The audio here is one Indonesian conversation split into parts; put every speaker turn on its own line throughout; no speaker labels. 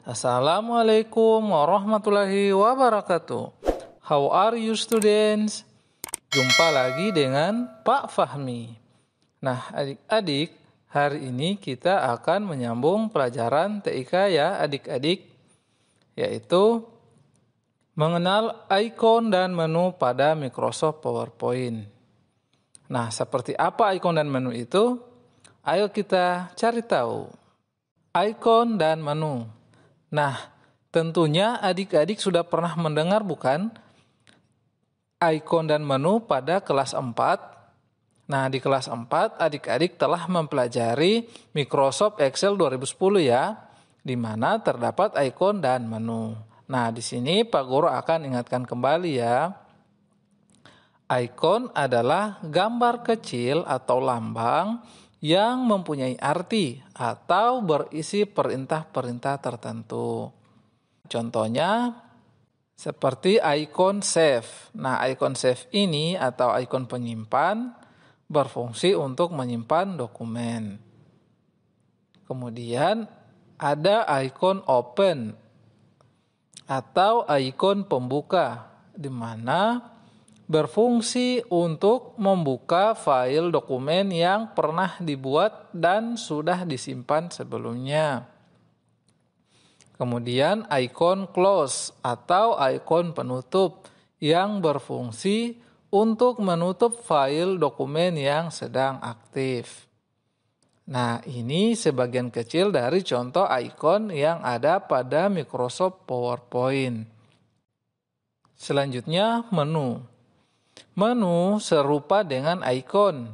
Assalamualaikum warahmatullahi wabarakatuh. How are you students? Jumpa lagi dengan Pak Fahmi. Nah, adik-adik, hari ini kita akan menyambung pelajaran TIK ya, adik-adik, yaitu mengenal ikon dan menu pada Microsoft PowerPoint. Nah, seperti apa ikon dan menu itu? Ayo kita cari tahu. Ikon dan menu. Nah, tentunya adik-adik sudah pernah mendengar bukan Icon dan menu pada kelas 4. Nah, di kelas 4 adik-adik telah mempelajari Microsoft Excel 2010 ya, di mana terdapat icon dan menu. Nah, di sini Pak Guru akan ingatkan kembali ya. Icon adalah gambar kecil atau lambang yang mempunyai arti atau berisi perintah-perintah tertentu. Contohnya seperti icon save. Nah, icon save ini atau icon penyimpan berfungsi untuk menyimpan dokumen. Kemudian ada icon open atau icon pembuka di mana berfungsi untuk membuka file dokumen yang pernah dibuat dan sudah disimpan sebelumnya. Kemudian icon close atau icon penutup yang berfungsi untuk menutup file dokumen yang sedang aktif. Nah, ini sebagian kecil dari contoh icon yang ada pada Microsoft PowerPoint. Selanjutnya, menu. Menu serupa dengan ikon.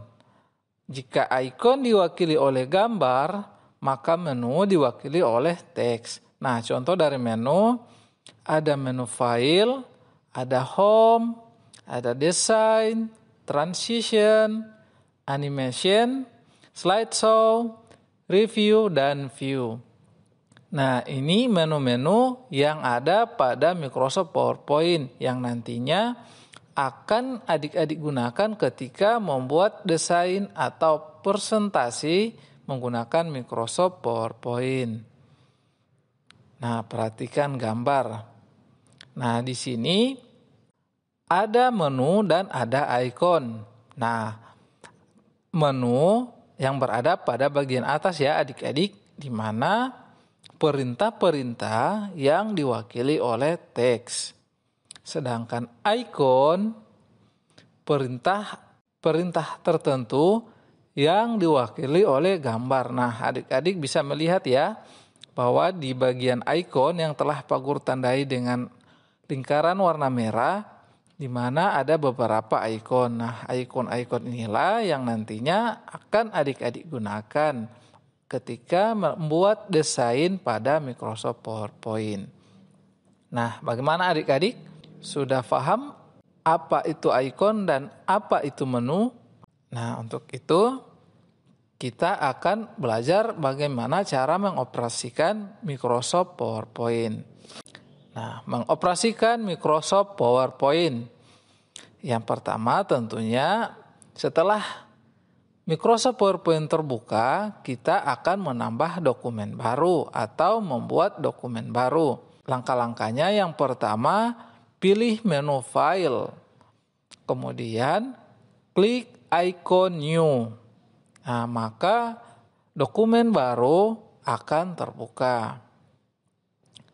Jika ikon diwakili oleh gambar, maka menu diwakili oleh teks. Nah, contoh dari menu ada menu file, ada home, ada design, transition, animation, slideshow, review, dan view. Nah, ini menu-menu yang ada pada Microsoft PowerPoint yang nantinya akan adik-adik gunakan ketika membuat desain atau presentasi menggunakan Microsoft PowerPoint. Nah, perhatikan gambar. Nah, di sini ada menu dan ada icon. Nah, menu yang berada pada bagian atas ya adik-adik di mana perintah-perintah yang diwakili oleh teks. Sedangkan icon perintah perintah tertentu yang diwakili oleh gambar. Nah, adik-adik bisa melihat ya bahwa di bagian icon yang telah Pak Guru tandai dengan lingkaran warna merah di mana ada beberapa icon. Nah, icon-icon inilah yang nantinya akan adik-adik gunakan ketika membuat desain pada Microsoft PowerPoint. Nah, bagaimana adik-adik? sudah paham apa itu icon dan apa itu menu. Nah, untuk itu kita akan belajar bagaimana cara mengoperasikan Microsoft PowerPoint. Nah, mengoperasikan Microsoft PowerPoint. Yang pertama tentunya setelah Microsoft PowerPoint terbuka, kita akan menambah dokumen baru atau membuat dokumen baru. Langkah-langkahnya yang pertama, pilih menu file, kemudian klik icon new. Nah, maka dokumen baru akan terbuka.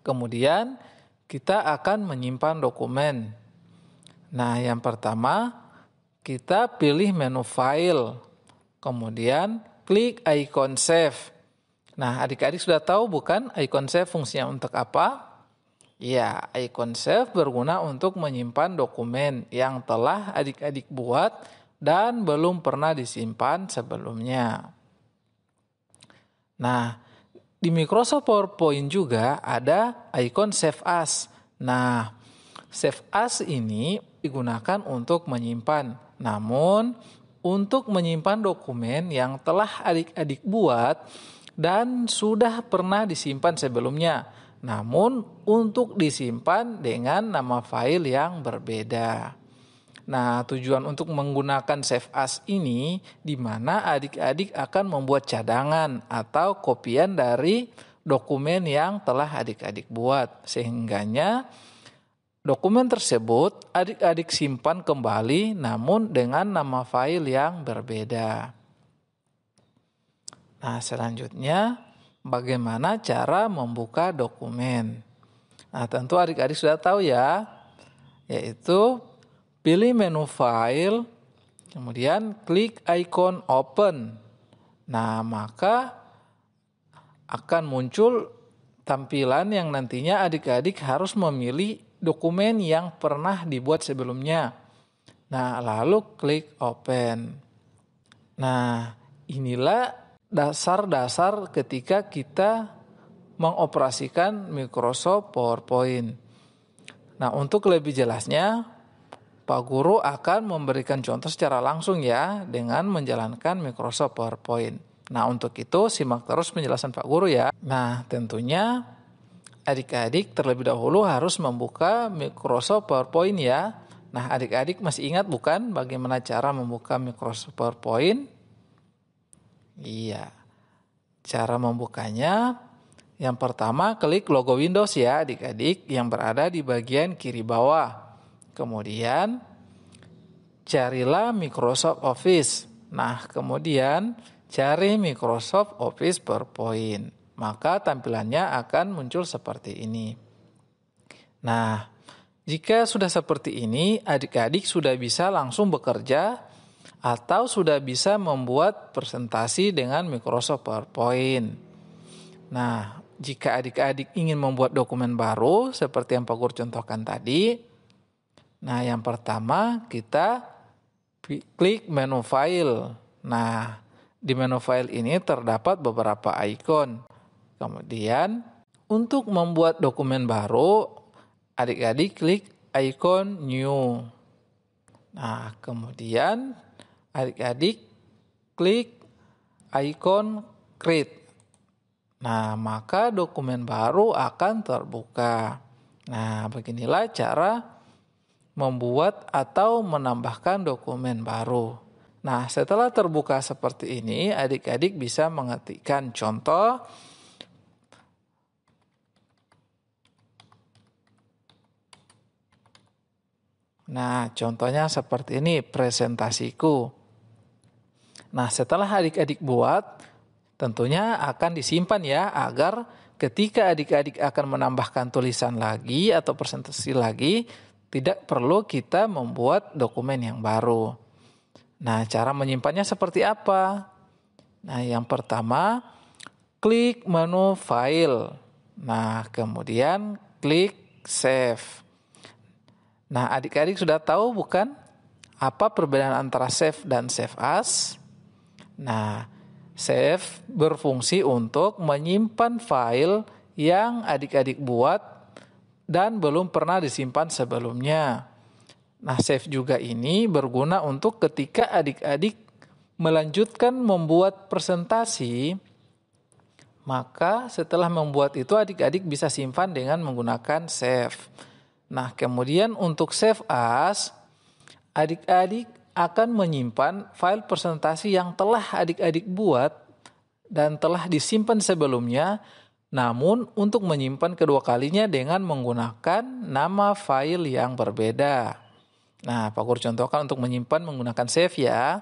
Kemudian kita akan menyimpan dokumen. Nah, yang pertama kita pilih menu file, kemudian klik icon save. Nah, adik-adik sudah tahu bukan icon save fungsinya untuk apa? Ya, icon save berguna untuk menyimpan dokumen yang telah adik-adik buat dan belum pernah disimpan sebelumnya. Nah, di Microsoft PowerPoint juga ada icon save as. Nah, save as ini digunakan untuk menyimpan. Namun, untuk menyimpan dokumen yang telah adik-adik buat dan sudah pernah disimpan sebelumnya namun untuk disimpan dengan nama file yang berbeda. Nah, tujuan untuk menggunakan save as ini di mana adik-adik akan membuat cadangan atau kopian dari dokumen yang telah adik-adik buat sehingganya dokumen tersebut adik-adik simpan kembali namun dengan nama file yang berbeda. Nah, selanjutnya bagaimana cara membuka dokumen. Nah, tentu adik-adik sudah tahu ya, yaitu pilih menu file, kemudian klik icon open. Nah, maka akan muncul tampilan yang nantinya adik-adik harus memilih dokumen yang pernah dibuat sebelumnya. Nah, lalu klik open. Nah, inilah dasar-dasar ketika kita mengoperasikan Microsoft PowerPoint. Nah, untuk lebih jelasnya, Pak Guru akan memberikan contoh secara langsung ya dengan menjalankan Microsoft PowerPoint. Nah, untuk itu simak terus penjelasan Pak Guru ya. Nah, tentunya adik-adik terlebih dahulu harus membuka Microsoft PowerPoint ya. Nah, adik-adik masih ingat bukan bagaimana cara membuka Microsoft PowerPoint? Iya. Cara membukanya yang pertama klik logo Windows ya adik-adik yang berada di bagian kiri bawah. Kemudian carilah Microsoft Office. Nah, kemudian cari Microsoft Office PowerPoint. Maka tampilannya akan muncul seperti ini. Nah, jika sudah seperti ini, adik-adik sudah bisa langsung bekerja atau sudah bisa membuat presentasi dengan Microsoft PowerPoint. Nah, jika adik-adik ingin membuat dokumen baru seperti yang Pak Guru contohkan tadi, nah yang pertama kita klik menu file. Nah, di menu file ini terdapat beberapa ikon. Kemudian, untuk membuat dokumen baru, adik-adik klik icon new. Nah, kemudian adik-adik klik icon create. Nah, maka dokumen baru akan terbuka. Nah, beginilah cara membuat atau menambahkan dokumen baru. Nah, setelah terbuka seperti ini, adik-adik bisa mengetikkan contoh Nah, contohnya seperti ini presentasiku. Nah, setelah adik-adik buat, tentunya akan disimpan ya agar ketika adik-adik akan menambahkan tulisan lagi atau presentasi lagi, tidak perlu kita membuat dokumen yang baru. Nah, cara menyimpannya seperti apa? Nah, yang pertama, klik menu file. Nah, kemudian klik save. Nah, adik-adik sudah tahu bukan apa perbedaan antara save dan save as? Nah, save berfungsi untuk menyimpan file yang adik-adik buat dan belum pernah disimpan sebelumnya. Nah, save juga ini berguna untuk ketika adik-adik melanjutkan membuat presentasi, maka setelah membuat itu adik-adik bisa simpan dengan menggunakan save. Nah, kemudian untuk save as, adik-adik akan menyimpan file presentasi yang telah adik-adik buat dan telah disimpan sebelumnya, namun untuk menyimpan kedua kalinya dengan menggunakan nama file yang berbeda. Nah, Pak Guru contohkan untuk menyimpan menggunakan save ya.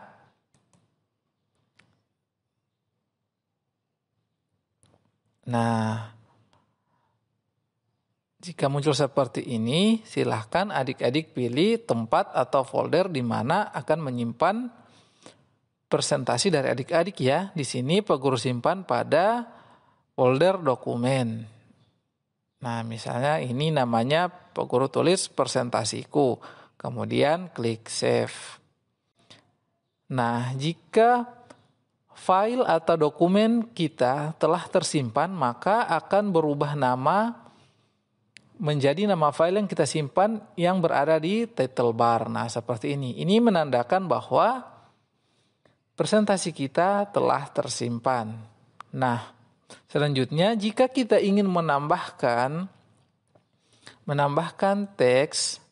Nah, jika muncul seperti ini, silahkan adik-adik pilih tempat atau folder di mana akan menyimpan presentasi dari adik-adik ya. Di sini peguru simpan pada folder dokumen. Nah, misalnya ini namanya peguru tulis presentasiku. Kemudian klik save. Nah, jika file atau dokumen kita telah tersimpan, maka akan berubah nama menjadi nama file yang kita simpan yang berada di title bar. Nah, seperti ini. Ini menandakan bahwa presentasi kita telah tersimpan. Nah, selanjutnya jika kita ingin menambahkan menambahkan teks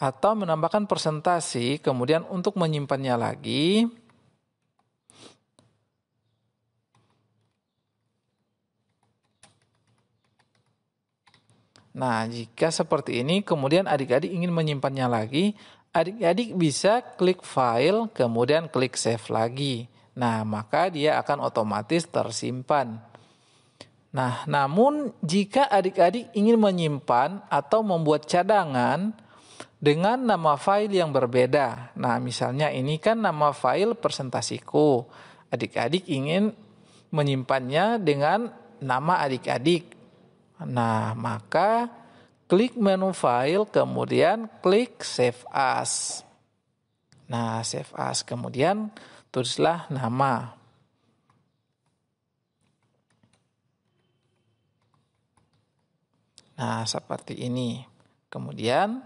atau menambahkan presentasi kemudian untuk menyimpannya lagi, Nah, jika seperti ini, kemudian adik-adik ingin menyimpannya lagi, adik-adik bisa klik file, kemudian klik save lagi. Nah, maka dia akan otomatis tersimpan. Nah, namun jika adik-adik ingin menyimpan atau membuat cadangan dengan nama file yang berbeda. Nah, misalnya ini kan nama file presentasiku. Adik-adik ingin menyimpannya dengan nama adik-adik Nah, maka klik menu file, kemudian klik save as. Nah, save as, kemudian tulislah nama. Nah, seperti ini. Kemudian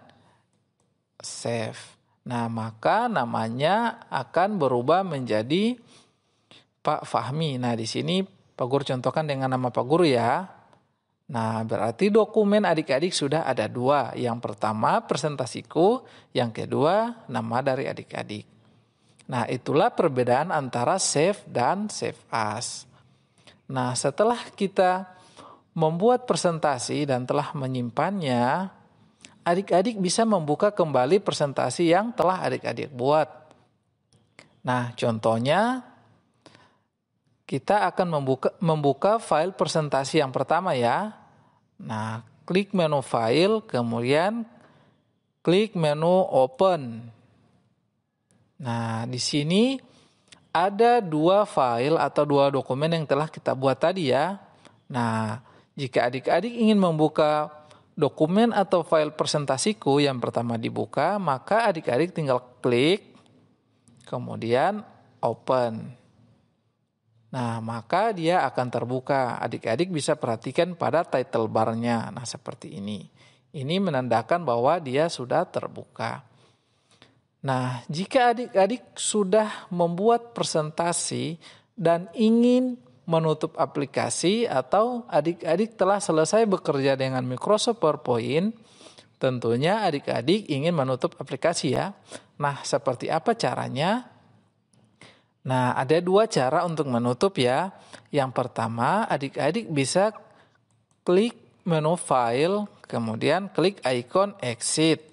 save. Nah, maka namanya akan berubah menjadi Pak Fahmi. Nah, di sini Pak Guru contohkan dengan nama Pak Guru ya. Nah, berarti dokumen adik-adik sudah ada dua. Yang pertama presentasiku, yang kedua nama dari adik-adik. Nah, itulah perbedaan antara save dan save as. Nah, setelah kita membuat presentasi dan telah menyimpannya, adik-adik bisa membuka kembali presentasi yang telah adik-adik buat. Nah, contohnya kita akan membuka, membuka file presentasi yang pertama ya. Nah, klik menu file, kemudian klik menu open. Nah, di sini ada dua file atau dua dokumen yang telah kita buat tadi ya. Nah, jika adik-adik ingin membuka dokumen atau file presentasiku yang pertama dibuka, maka adik-adik tinggal klik, kemudian open. Nah, maka dia akan terbuka. Adik-adik bisa perhatikan pada title barnya. Nah, seperti ini. Ini menandakan bahwa dia sudah terbuka. Nah, jika adik-adik sudah membuat presentasi dan ingin menutup aplikasi atau adik-adik telah selesai bekerja dengan Microsoft PowerPoint, tentunya adik-adik ingin menutup aplikasi ya. Nah, seperti apa caranya? Nah, ada dua cara untuk menutup ya. Yang pertama, adik-adik bisa klik menu file, kemudian klik icon exit.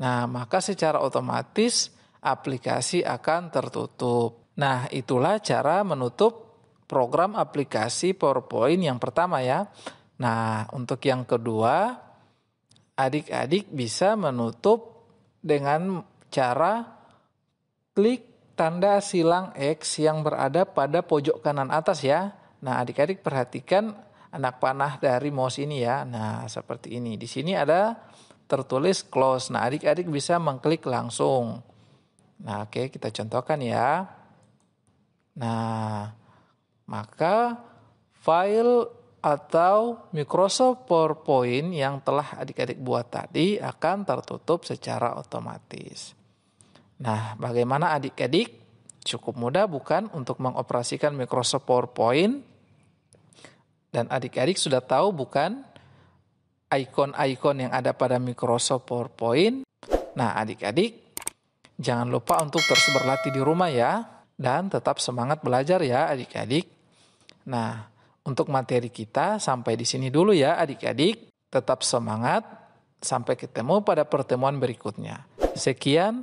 Nah, maka secara otomatis aplikasi akan tertutup. Nah, itulah cara menutup program aplikasi PowerPoint yang pertama ya. Nah, untuk yang kedua, adik-adik bisa menutup dengan cara klik tanda silang X yang berada pada pojok kanan atas ya. Nah, adik-adik perhatikan anak panah dari mouse ini ya. Nah, seperti ini. Di sini ada tertulis close. Nah, adik-adik bisa mengklik langsung. Nah, oke, kita contohkan ya. Nah, maka file atau Microsoft PowerPoint yang telah adik-adik buat tadi akan tertutup secara otomatis. Nah, bagaimana adik-adik? Cukup mudah bukan untuk mengoperasikan Microsoft PowerPoint? Dan adik-adik sudah tahu bukan ikon-ikon yang ada pada Microsoft PowerPoint? Nah, adik-adik, jangan lupa untuk terus berlatih di rumah ya. Dan tetap semangat belajar ya adik-adik. Nah, untuk materi kita sampai di sini dulu ya adik-adik. Tetap semangat. Sampai ketemu pada pertemuan berikutnya. Sekian.